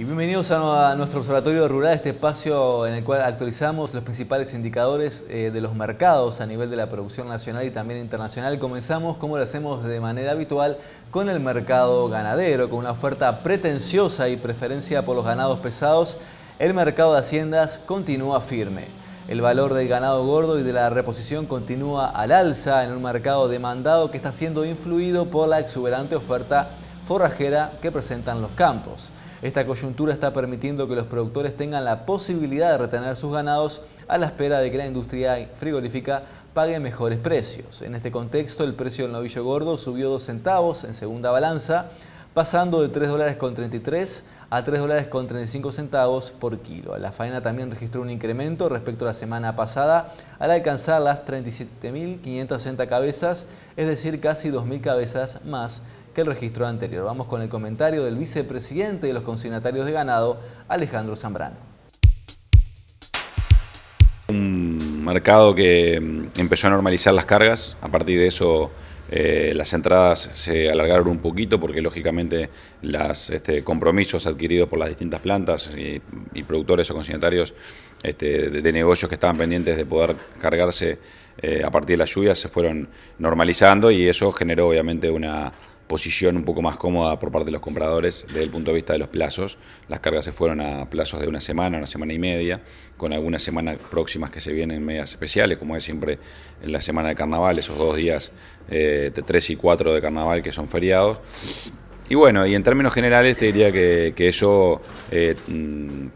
Y bienvenidos a, nuestro Observatorio Rural, este espacio en el cual actualizamos los principales indicadores eh, de los mercados a nivel de la producción nacional y también internacional. Comenzamos, como lo hacemos de manera habitual, con el mercado ganadero, con una oferta pretenciosa y preferencia por los ganados pesados. El mercado de haciendas continúa firme. El valor del ganado gordo y de la reposición continúa al alza en un mercado demandado que está siendo influido por la exuberante oferta forrajera que presentan los campos. Esta coyuntura está permitiendo que los productores tengan la posibilidad de retener sus ganados a la espera de que la industria frigorífica pague mejores precios. En este contexto, el precio del novillo gordo subió 2 centavos en segunda balanza, pasando de 3 dólares con 33 a 3 dólares con 35 centavos por kilo. La faena también registró un incremento respecto a la semana pasada al alcanzar las 37.560 cabezas, es decir, casi 2.000 cabezas más el registro anterior. Vamos con el comentario del vicepresidente de los consignatarios de ganado, Alejandro Zambrano. Un mercado que mm, empezó a normalizar las cargas, a partir de eso eh, las entradas se alargaron un poquito porque lógicamente los este, compromisos adquiridos por las distintas plantas y, productores o consignatarios este, de, negocios que estaban pendientes de poder cargarse eh, a partir de las lluvias se fueron normalizando y eso generó obviamente una, posición un poco más cómoda por parte de los compradores desde el punto de vista de los plazos. Las cargas se fueron a plazos de una semana, una semana y media, con algunas semanas próximas que se vienen medias especiales, como es siempre en la semana de carnaval, esos dos días eh, de 3 y 4 de carnaval que son feriados. Y bueno, y en términos generales te diría que, eso eh, mm,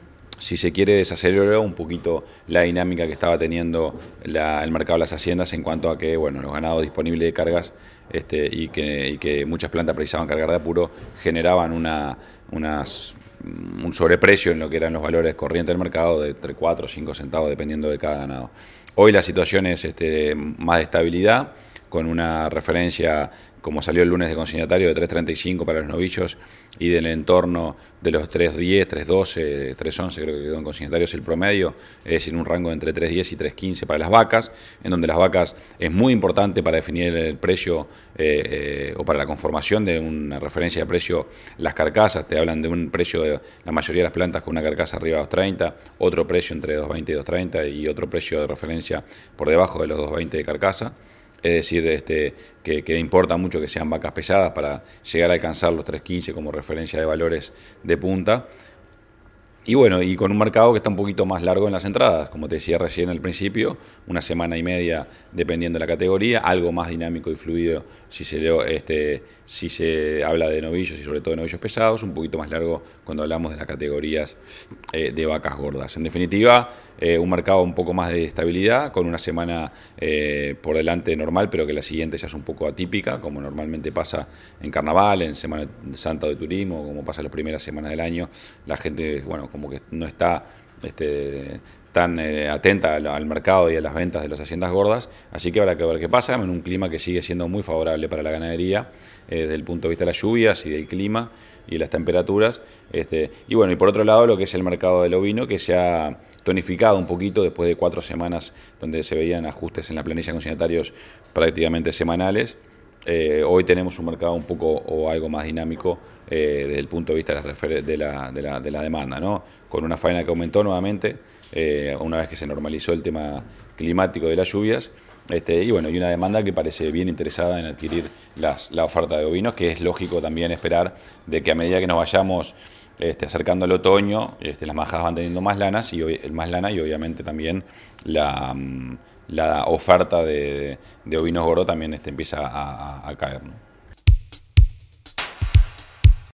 si se quiere, desaceleró un poquito la dinámica que estaba teniendo el mercado de las haciendas en cuanto a que, bueno, los ganados disponibles de cargas este, y, que, muchas plantas precisaban cargar de apuro generaban un sobreprecio en lo que eran los valores corrientes del mercado de entre 4 o 5 centavos dependiendo de cada ganado. Hoy la situación es este, más de estabilidad con una referencia, como salió el lunes de consignatario, de 3.35 para los novillos y del entorno de los 3.10, 3.12, 3.11, creo que quedó en consignatario, es el promedio, es decir, un rango entre 3.10 y 3.15 para las vacas, en donde las vacas es muy importante para definir el precio eh, eh, o para la conformación de una referencia de precio, las carcasas, te hablan de un precio de la mayoría de las plantas con una carcasa arriba de 2.30, otro precio entre 2.20 y 2.30 y otro precio de referencia por debajo de los 2.20 de carcasa es decir, este, que, que, importa mucho que sean vacas pesadas para llegar a alcanzar los 3.15 como referencia de valores de punta, y bueno, y con un mercado que está un poquito más largo en las entradas, como te decía recién al principio, una semana y media dependiendo de la categoría, algo más dinámico y fluido si se, este, si se habla de novillos y sobre todo de novillos pesados, un poquito más largo cuando hablamos de las categorías eh, de vacas gordas. En definitiva, eh, un mercado un poco más de estabilidad, con una semana eh, por delante normal, pero que la siguiente ya es un poco atípica, como normalmente pasa en carnaval, en Semana Santa de Turismo, como pasa las primeras semanas del año, la gente, bueno, como que no está este, tan eh, atenta al, mercado y a las ventas de las haciendas gordas, así que habrá que ver qué pasa en un clima que sigue siendo muy favorable para la ganadería eh, desde el punto de vista de las lluvias y del clima y las temperaturas. Este, y bueno, y por otro lado lo que es el mercado del ovino que se ha tonificado un poquito después de cuatro semanas donde se veían ajustes en la planilla con prácticamente semanales. Eh, hoy tenemos un mercado un poco o algo más dinámico eh, desde el punto de vista de, la, de, la, demanda, ¿no? con una faena que aumentó nuevamente eh, una vez que se normalizó el tema climático de las lluvias. Este, y bueno, y una demanda que parece bien interesada en adquirir las, la oferta de ovinos, que es lógico también esperar de que a medida que nos vayamos este, acercando al otoño, este, las majas van teniendo más lanas y más lana y obviamente también la, mm, oferta de, de, ovinos gordos también este, empieza a, caer.